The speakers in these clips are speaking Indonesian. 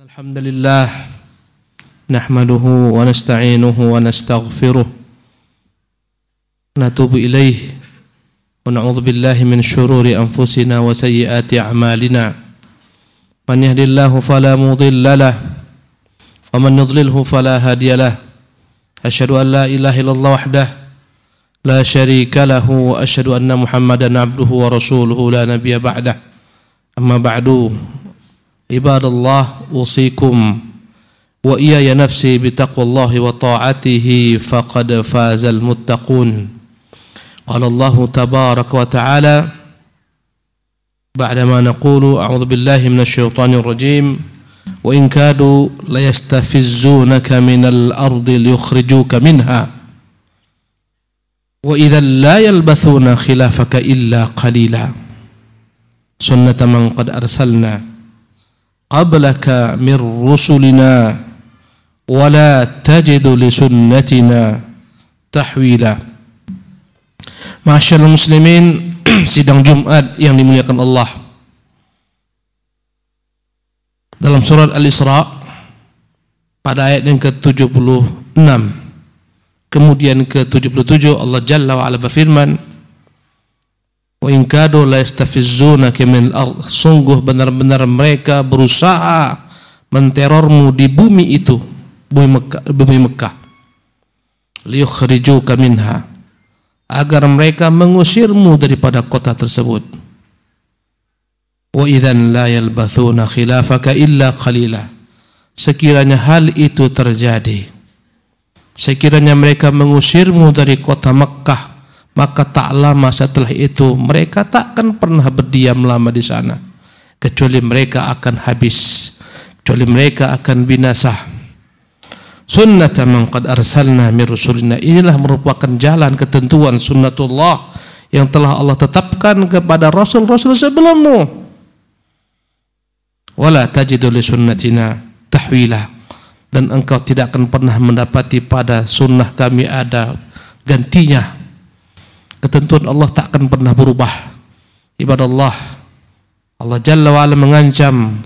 الحمد لله نحمده ونستعينه ونستغفره نتوب إليه ونعوذ بالله من شرور أنفسنا وسيئات أعمالنا من يهد الله فلا مضل له ومن يضلله فلا هادي له أشهد أن لا إله إلا الله وحده لا شريك له وأشهد أن محمدا عبده ورسوله لا نبي بعده أما بعد عباد الله أوصيكم وإياي نفسي بتقوى الله وطاعته فقد فاز المتقون قال الله تبارك وتعالى بعدما نقول أعوذ بالله من الشيطان الرجيم وإن كادوا ليستفزونك من الأرض ليخرجوك منها وإذا لا يلبثون خلافك إلا قليلا سنة من قد أرسلنا قبلك من رسلنا ولا تجد لسنتنا تحويلا sunnatina tahwila Masyaallah muslimin sidang Jumat yang dimuliakan Allah dalam surat Al-Isra pada ayat yang ke-76 kemudian ke-77 Allah Jalla wa'ala berfirman Wa in kadu la yastafizunaka kemin al Sungguh benar-benar mereka berusaha menterormu di bumi itu, bumi Mekah, bumi Mekah. Liyukhrijuka minha agar mereka mengusirmu daripada kota tersebut. Wa idzan la yalbathuna khilafaka illa qalila. Sekiranya hal itu terjadi, sekiranya mereka mengusirmu dari kota Mekah maka tak lama setelah itu mereka takkan pernah berdiam lama di sana kecuali mereka akan habis kecuali mereka akan binasa sunnata man qad arsalna min rusulina inilah merupakan jalan ketentuan sunnatullah yang telah Allah tetapkan kepada rasul-rasul sebelummu wala tajidu li sunnatina tahwila dan engkau tidak akan pernah mendapati pada sunnah kami ada gantinya Ketentuan Allah tak akan pernah berubah. Ibadah Allah. Allah Jalla wa'ala mengancam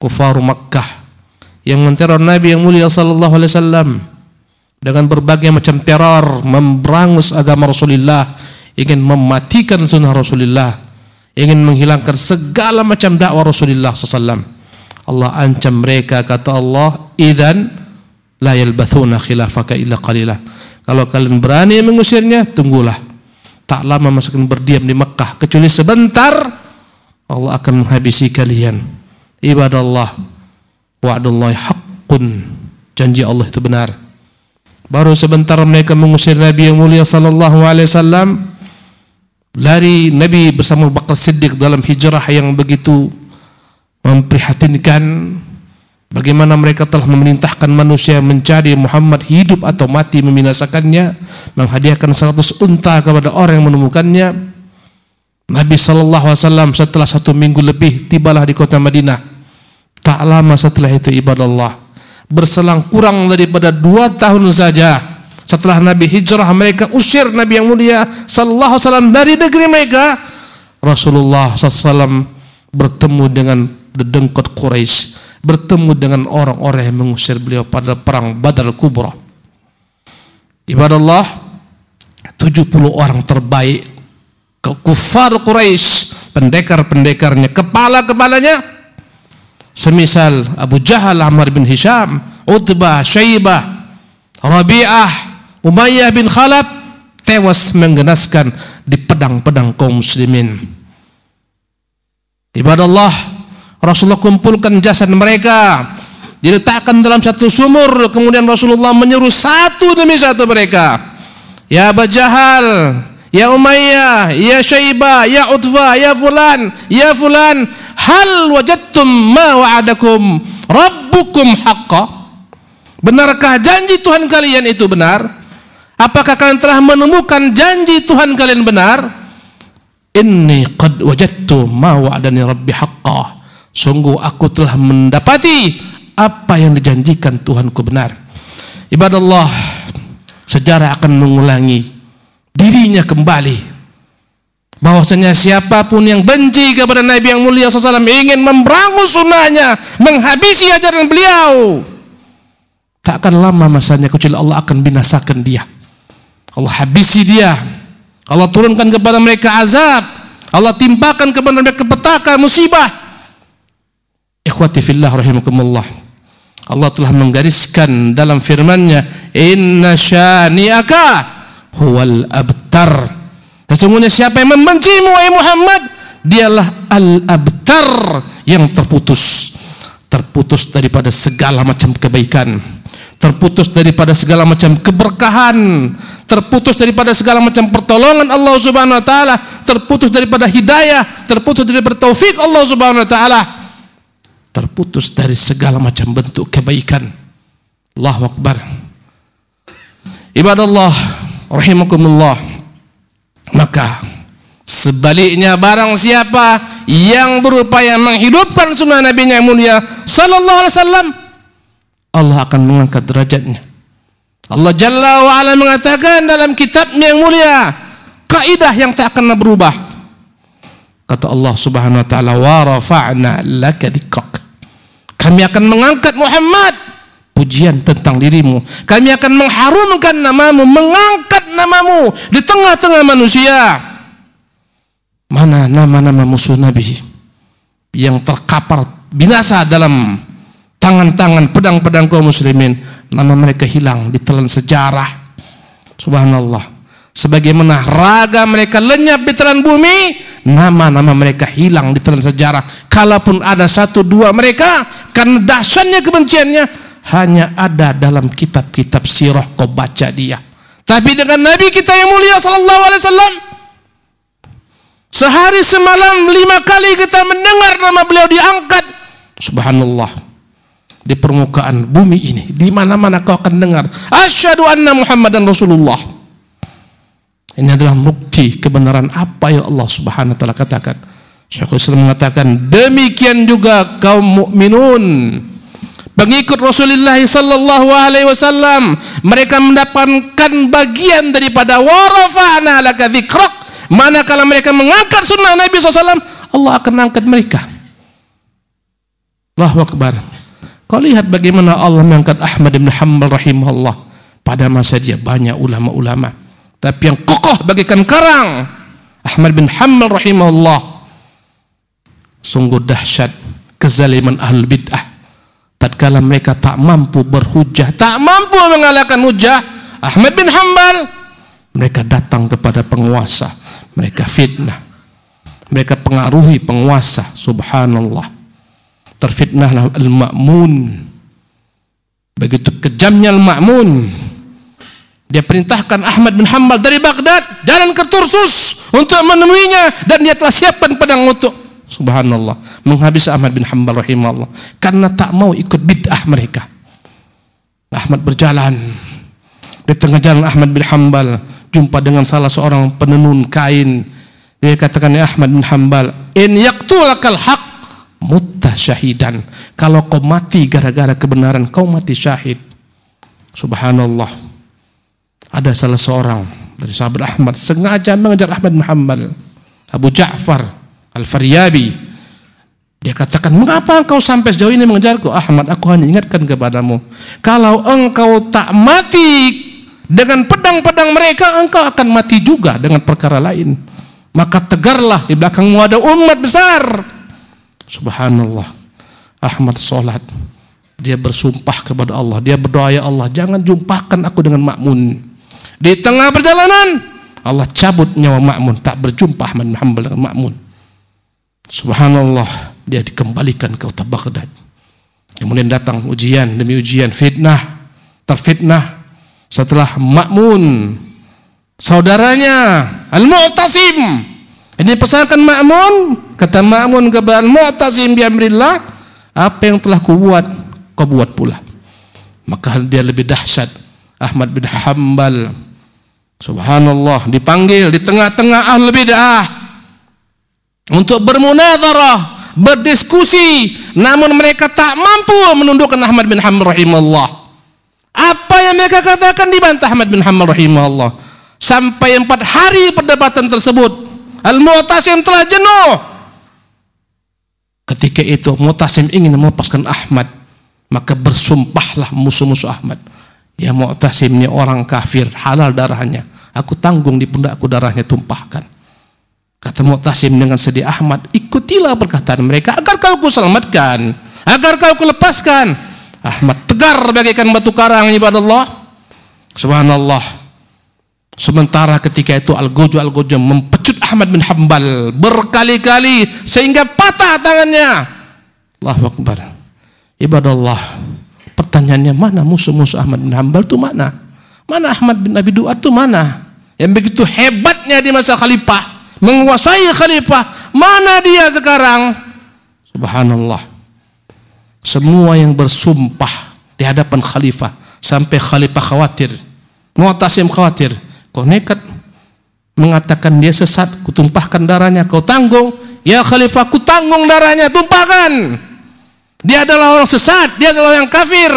kufar Makkah yang menteror Nabi yang mulia sallallahu alaihi wasallam dengan berbagai macam teror memberangus agama Rasulullah ingin mematikan sunnah Rasulullah ingin menghilangkan segala macam dakwah Rasulullah SAW Allah ancam mereka kata Allah idan la yalbathuna khilafaka illa qalilah kalau kalian berani mengusirnya tunggulah Tak lama masukkan berdiam di Mekah kecuali sebentar Allah akan menghabisi kalian. Ibadallah wa'adullahi haqqun. Janji Allah itu benar. Baru sebentar mereka mengusir Nabi yang mulia sallallahu alaihi wasallam lari Nabi bersama Bakar Siddiq dalam hijrah yang begitu memprihatinkan Bagaimana mereka telah memerintahkan manusia mencari Muhammad hidup atau mati membinasakannya, menghadiahkan seratus unta kepada orang yang menemukannya. Nabi Shallallahu Alaihi Wasallam setelah satu minggu lebih tibalah di kota Madinah. Tak lama setelah itu ibadah Allah berselang kurang daripada dua tahun saja setelah Nabi hijrah mereka usir Nabi yang mulia Shallallahu Alaihi Wasallam dari negeri mereka Rasulullah Alaihi Wasallam bertemu dengan dedengkot Quraisy bertemu dengan orang-orang yang mengusir beliau pada perang Badar Kubro. Ibadah Allah 70 orang terbaik ke kufar Quraisy, pendekar-pendekarnya, kepala-kepalanya semisal Abu Jahal, Amr bin Hisham, Utbah, Syaibah, Rabi'ah, Umayyah bin Khalaf tewas mengenaskan di pedang-pedang kaum muslimin. Ibadah Allah Rasulullah kumpulkan jasad mereka diletakkan dalam satu sumur kemudian Rasulullah menyuruh satu demi satu mereka ya Bajahal ya Umayyah ya Syaibah ya Utfa, ya fulan ya fulan hal wajatum ma wa'adakum rabbukum haqqa benarkah janji Tuhan kalian itu benar apakah kalian telah menemukan janji Tuhan kalian benar inni qad wajatum ma wa'adani rabbi haqqa Sungguh aku telah mendapati apa yang dijanjikan Tuhanku benar. Ibadah Allah sejarah akan mengulangi dirinya kembali. Bahwasanya siapapun yang benci kepada Nabi yang mulia SAW ingin memberangus sunnahnya, menghabisi ajaran beliau. Tak akan lama masanya kecil Allah akan binasakan dia. Allah habisi dia. Allah turunkan kepada mereka azab. Allah timpakan kepada mereka petaka, musibah. Ikhwati fillah rahimakumullah. Allah telah menggariskan dalam firman-Nya, "Inna syani'aka huwal abtar." Sesungguhnya siapa yang membencimu wahai Muhammad, dialah al-abtar yang terputus. Terputus daripada segala macam kebaikan, terputus daripada segala macam keberkahan, terputus daripada segala macam pertolongan Allah Subhanahu wa taala, terputus daripada hidayah, terputus daripada taufik Allah Subhanahu wa taala terputus dari segala macam bentuk kebaikan. Allahu Akbar. Ibadallah rahimakumullah. Maka sebaliknya barang siapa yang berupaya menghidupkan sunnah Nabi yang mulia sallallahu alaihi wasallam Allah akan mengangkat derajatnya. Allah Jalla wa'ala mengatakan dalam kitabnya yang mulia kaidah yang tak akan berubah. Kata Allah Subhanahu wa taala wa rafa'na laka dhikrak kami akan mengangkat Muhammad. Pujian tentang dirimu. Kami akan mengharumkan namamu, mengangkat namamu di tengah-tengah manusia. Mana nama-nama musuh Nabi yang terkapar binasa dalam tangan-tangan pedang-pedang kaum muslimin. Nama mereka hilang ditelan sejarah. Subhanallah. Sebagaimana raga mereka lenyap di telan bumi, nama-nama mereka hilang di telan sejarah. Kalaupun ada satu dua mereka karena dahsyatnya kebenciannya hanya ada dalam kitab-kitab sirah kau baca dia tapi dengan Nabi kita yang mulia sallallahu alaihi wasallam sehari semalam lima kali kita mendengar nama beliau diangkat subhanallah di permukaan bumi ini di mana-mana kau akan dengar asyhadu anna muhammadan rasulullah ini adalah bukti kebenaran apa yang Allah Subhanahu wa taala katakan Syekhul Islam mengatakan demikian juga kaum mukminun pengikut Rasulullah sallallahu alaihi wasallam mereka mendapatkan bagian daripada warafa'na laka dzikrok manakala mereka mengangkat sunnah Nabi SAW Allah akan angkat mereka Allahu Akbar kau lihat bagaimana Allah mengangkat Ahmad bin Hanbal rahimahullah pada masa dia banyak ulama-ulama tapi yang kokoh bagaikan karang Ahmad bin Hanbal rahimahullah Sungguh dahsyat kezaliman ahl bid'ah. Tatkala mereka tak mampu berhujah, tak mampu mengalahkan hujah Ahmad bin Hambal, mereka datang kepada penguasa, mereka fitnah. Mereka pengaruhi penguasa, subhanallah. Terfitnahlah al-ma'mun. Begitu kejamnya al-ma'mun. Dia perintahkan Ahmad bin Hambal dari Baghdad jalan ke Tursus untuk menemuinya dan dia telah siapkan pedang untuk Subhanallah. Menghabisi Ahmad bin Hanbal rahimahullah. Karena tak mau ikut bid'ah mereka. Ahmad berjalan. Di tengah jalan Ahmad bin Hanbal. Jumpa dengan salah seorang penenun kain. Dia katakan, ya Ahmad bin Hanbal. In yaktulakal haq mutta syahidan. Kalau kau mati gara-gara kebenaran, kau mati syahid. Subhanallah. Ada salah seorang dari sahabat Ahmad sengaja mengejar Ahmad bin Hanbal. Abu Ja'far Al-Faryabi. Dia katakan, mengapa engkau sampai sejauh ini mengejarku? Ahmad, aku hanya ingatkan kepadamu. Kalau engkau tak mati dengan pedang-pedang mereka, engkau akan mati juga dengan perkara lain. Maka tegarlah, di belakangmu ada umat besar. Subhanallah. Ahmad sholat. Dia bersumpah kepada Allah. Dia berdoa, ya Allah, jangan jumpakan aku dengan makmun. Di tengah perjalanan, Allah cabut nyawa makmun. Tak berjumpa Ahmad Muhammad dengan makmun. Subhanallah, dia dikembalikan ke kota Baghdad. Kemudian datang ujian demi ujian, fitnah, terfitnah. Setelah makmun saudaranya Al-Mu'tasim. Ini pesankan makmun kata Makmun kepada Al-Mu'tasim biamrillah, apa yang telah kubuat, kau buat pula. Maka dia lebih dahsyat. Ahmad bin Hambal Subhanallah dipanggil di tengah-tengah ahli bid'ah untuk bermunadharah, berdiskusi, namun mereka tak mampu menundukkan Ahmad bin Hanbal rahimahullah. Apa yang mereka katakan dibantah Ahmad bin Hanbal rahimahullah. Sampai empat hari perdebatan tersebut, Al-Mu'tasim telah jenuh. Ketika itu Mu'tasim ingin melepaskan Ahmad, maka bersumpahlah musuh-musuh Ahmad. Ya Mu'tasim ini orang kafir, halal darahnya. Aku tanggung di pundakku darahnya tumpahkan. Kata Mu'tasim dengan sedih Ahmad, ikutilah perkataan mereka agar kau kuselamatkan, agar kau kulepaskan. Ahmad tegar bagaikan batu karang ibadah Allah. Subhanallah. Sementara ketika itu Al-Gojo Al-Gojo mempecut Ahmad bin Hambal berkali-kali sehingga patah tangannya. Allahu Akbar. Ibadah Allah. Pertanyaannya mana musuh-musuh Ahmad bin Hambal itu mana? Mana Ahmad bin Abi Duat itu mana? Yang begitu hebatnya di masa khalifah menguasai khalifah. Mana dia sekarang? Subhanallah. Semua yang bersumpah di hadapan khalifah sampai khalifah khawatir. Mu'tasim khawatir. Kau nekat mengatakan dia sesat, kutumpahkan darahnya, kau tanggung. Ya khalifah, ku tanggung darahnya, tumpahkan. Dia adalah orang sesat, dia adalah orang kafir.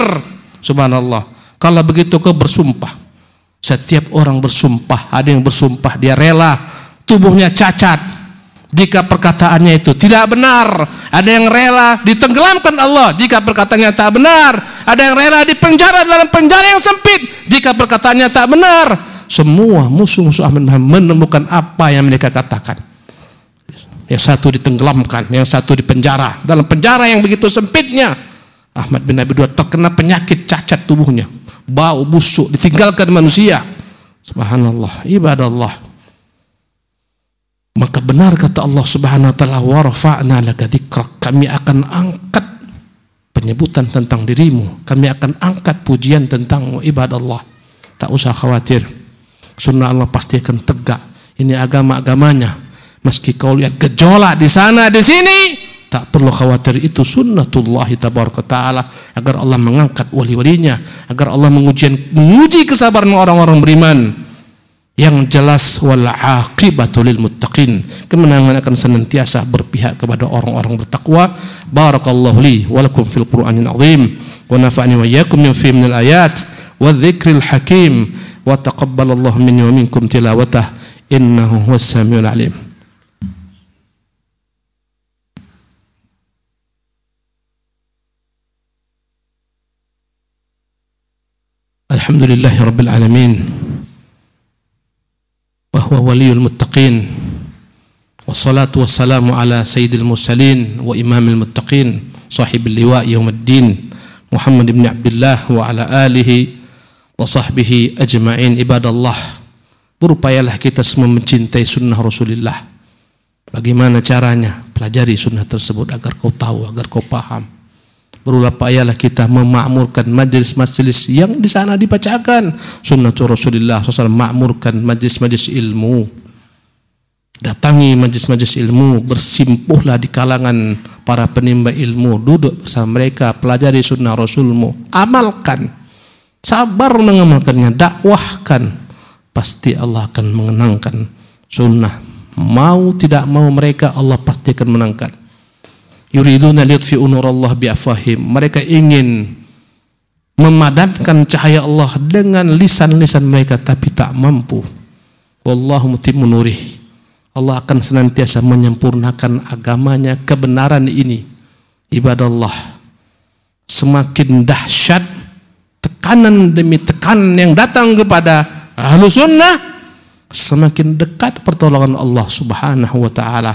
Subhanallah. Kalau begitu kau bersumpah. Setiap orang bersumpah, ada yang bersumpah dia rela tubuhnya cacat jika perkataannya itu tidak benar. Ada yang rela ditenggelamkan Allah jika perkataannya tak benar. Ada yang rela dipenjara dalam penjara yang sempit jika perkataannya tak benar. Semua musuh-musuh Ahmad menemukan apa yang mereka katakan. Yang satu ditenggelamkan, yang satu dipenjara. Dalam penjara yang begitu sempitnya, Ahmad bin Abi Dua terkena penyakit cacat tubuhnya. Bau busuk, ditinggalkan manusia. Subhanallah, ibadah Allah. Maka benar kata Allah Subhanahu wa taala wa rafa'na laka dzikrak. Kami akan angkat penyebutan tentang dirimu. Kami akan angkat pujian tentang ibadah Allah. Tak usah khawatir. Sunnah Allah pasti akan tegak. Ini agama-agamanya. Meski kau lihat gejolak di sana di sini, tak perlu khawatir itu sunnatullah tabaraka taala agar Allah mengangkat wali-walinya agar Allah menguji menguji kesabaran orang-orang beriman yang jelas wal aqibatu muttaqin. Kemenangan akan senantiasa berpihak kepada orang-orang bertakwa. Barakallahu li wa lakum fil Qur'anil azim wa nafa'ni wa iyyakum min fi al ayat wa dzikril hakim wa taqabbalallahu minni wa minkum tilawatah innahu huwas samiul alim. Alhamdulillahirabbil alamin wa waliyul muttaqin wassalatu wassalamu ala sayyidil mursalin wa imamil muttaqin sahibul liwa yaumiddin Muhammad ibn Abdullah wa ala alihi wa sahbihi ajma'in ibadallah berupayalah kita semua mencintai sunnah Rasulullah bagaimana caranya pelajari sunnah tersebut agar kau tahu agar kau paham Berulah payahlah kita memakmurkan majlis-majlis yang di sana dibacakan. Sunnatul Rasulullah SAW makmurkan majlis-majlis ilmu. Datangi majlis-majlis ilmu, bersimpuhlah di kalangan para penimba ilmu. Duduk bersama mereka, pelajari sunnah Rasulmu. Amalkan. Sabar mengamalkannya, dakwahkan. Pasti Allah akan mengenangkan sunnah. Mau tidak mau mereka Allah pasti akan menangkan yuriduna liyutfi'u nurallah biafahim. Mereka ingin memadamkan cahaya Allah dengan lisan-lisan mereka tapi tak mampu. Wallahu mutimmu nurih. Allah akan senantiasa menyempurnakan agamanya kebenaran ini. Ibadah Allah semakin dahsyat tekanan demi tekanan yang datang kepada ahlu sunnah semakin dekat pertolongan Allah subhanahu wa ta'ala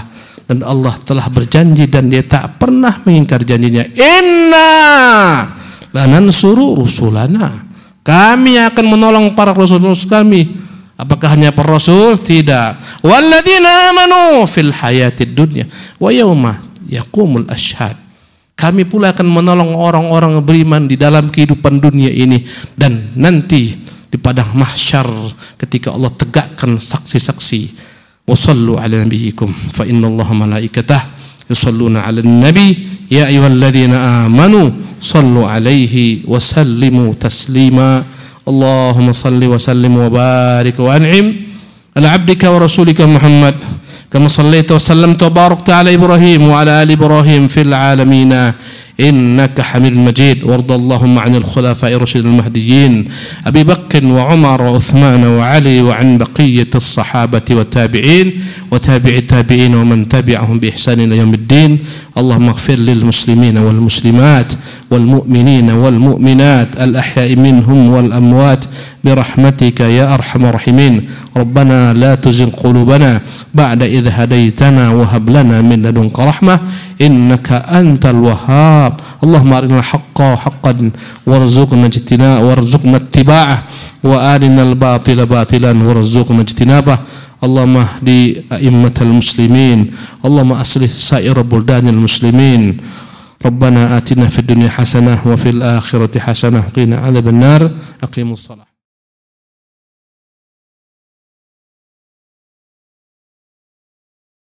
dan Allah telah berjanji dan dia tak pernah mengingkar janjinya inna suruh rusulana kami akan menolong para rasul-rasul kami apakah hanya para rasul tidak walladzina amanu fil hayati dunya wa yauma yaqumul ashhad kami pula akan menolong orang-orang beriman di dalam kehidupan dunia ini dan nanti di padang mahsyar ketika Allah tegakkan saksi-saksi وصلوا على نبيكم فإن الله ملائكته يصلون على النبي يا أيها الذين آمنوا صلوا عليه وسلموا تسليما اللهم صل وسلم وبارك وأنعم على عبدك ورسولك محمد كما صليت وسلمت وباركت على إبراهيم وعلى آل إبراهيم في العالمين إنك حميد مجيد وارض اللهم عن الخلفاء الرشيد المهديين أبي بكر وعمر وعثمان وعلي وعن بقية الصحابة والتابعين وتابع التابعين ومن تبعهم بإحسان إلى يوم الدين اللهم اغفر للمسلمين والمسلمات والمؤمنين والمؤمنات الأحياء منهم والأموات برحمتك يا أرحم الراحمين ربنا لا تزغ قلوبنا بعد إذ هديتنا وهب لنا من لدنك رحمة إنك أنت الوهاب اللهم أرنا الحق حقا وارزقنا اجتناء وارزقنا اتباعه وآلنا الباطل باطلا وارزقنا اجتنابه اللهم اهدي أئمة المسلمين اللهم أصلح سائر بلدان المسلمين ربنا آتنا في الدنيا حسنة وفي الآخرة حسنة قنا عذاب النار أقيموا الصلاة